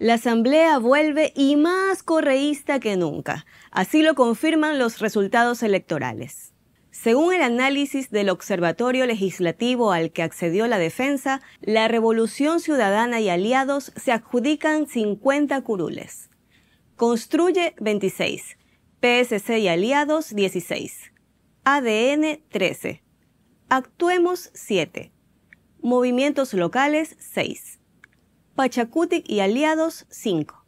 La Asamblea vuelve y más correísta que nunca. Así lo confirman los resultados electorales. Según el análisis del Observatorio Legislativo al que accedió la defensa, la Revolución Ciudadana y aliados se adjudican 50 curules. Construye 26, PSC y aliados 16, ADN 13, Actuemos 7, Movimientos Locales 6. Pachacutic y Aliados 5.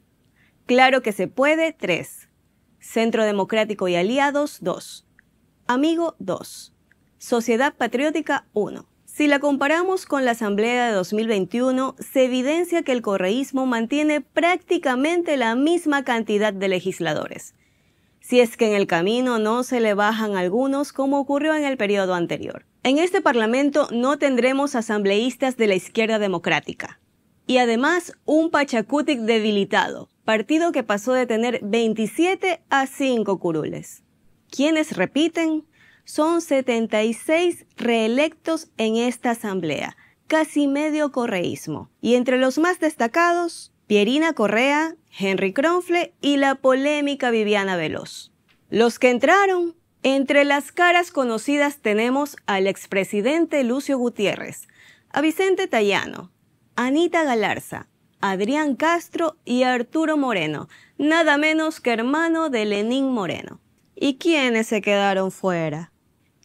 Claro que se puede 3. Centro Democrático y Aliados 2. Amigo 2. Sociedad Patriótica 1. Si la comparamos con la Asamblea de 2021, se evidencia que el correísmo mantiene prácticamente la misma cantidad de legisladores, si es que en el camino no se le bajan algunos como ocurrió en el periodo anterior. En este Parlamento no tendremos asambleístas de la izquierda democrática, y además un Pachacutic debilitado, partido que pasó de tener 27 a 5 curules. ¿Quiénes repiten son 76 reelectos en esta asamblea, casi medio correísmo. Y entre los más destacados, Pierina Correa, Henry Cronfle y la polémica Viviana Veloz. Los que entraron, entre las caras conocidas tenemos al expresidente Lucio Gutiérrez, a Vicente Tallano, Anita Galarza, Adrián Castro y Arturo Moreno, nada menos que hermano de Lenín Moreno. ¿Y quiénes se quedaron fuera?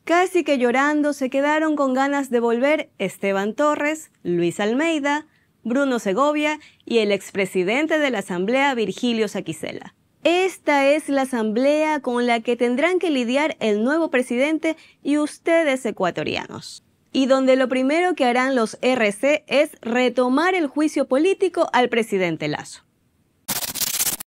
Casi que llorando se quedaron con ganas de volver Esteban Torres, Luis Almeida, Bruno Segovia y el expresidente de la Asamblea Virgilio Saquicela. Esta es la asamblea con la que tendrán que lidiar el nuevo presidente y ustedes ecuatorianos y donde lo primero que harán los RC es retomar el juicio político al presidente Lazo.